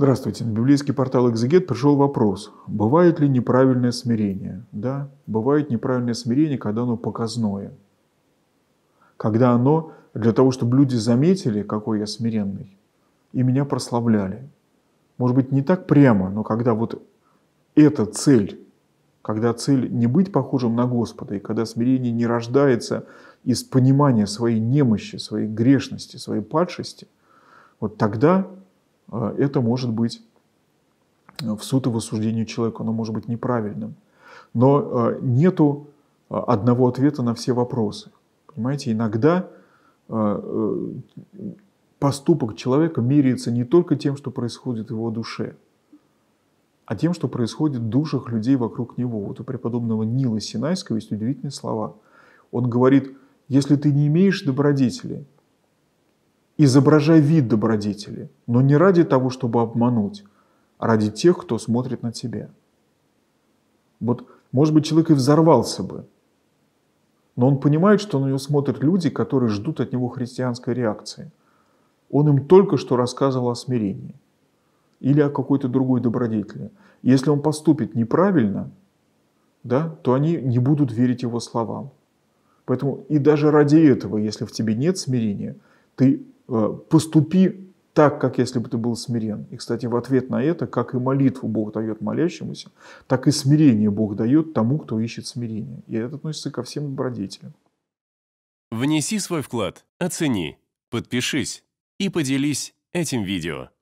Здравствуйте. На библейский портал «Экзегет» пришел вопрос. Бывает ли неправильное смирение? Да, бывает неправильное смирение, когда оно показное. Когда оно для того, чтобы люди заметили, какой я смиренный, и меня прославляли. Может быть, не так прямо, но когда вот эта цель, когда цель не быть похожим на Господа, и когда смирение не рождается из понимания своей немощи, своей грешности, своей падшести, вот тогда Э, это может быть э, в суд и в осуждении человека, оно может быть неправильным. Но э, нету одного ответа на все вопросы. Понимаете, иногда поступок человека меряется не только тем, что происходит в его душе, а тем, что происходит в душах людей вокруг него. Вот у преподобного Нила Синайского есть удивительные слова. Он говорит, если ты не имеешь добродетели, изображая вид добродетели, но не ради того, чтобы обмануть, а ради тех, кто смотрит на тебя. Вот, может быть, человек и взорвался бы, но он понимает, что на него смотрят люди, которые ждут от него христианской реакции. Он им только что рассказывал о смирении или о какой-то другой добродетели. Если он поступит неправильно, да, то они не будут верить его словам. Поэтому и даже ради этого, если в тебе нет смирения, ты Э, поступи так, как если бы ты был смирен. И, кстати, в ответ на это, как и молитву Бог дает молящемуся, так и смирение Бог дает тому, кто ищет смирение. И это относится ко всем добродетелям. Внеси свой вклад, оцени, подпишись и поделись этим видео.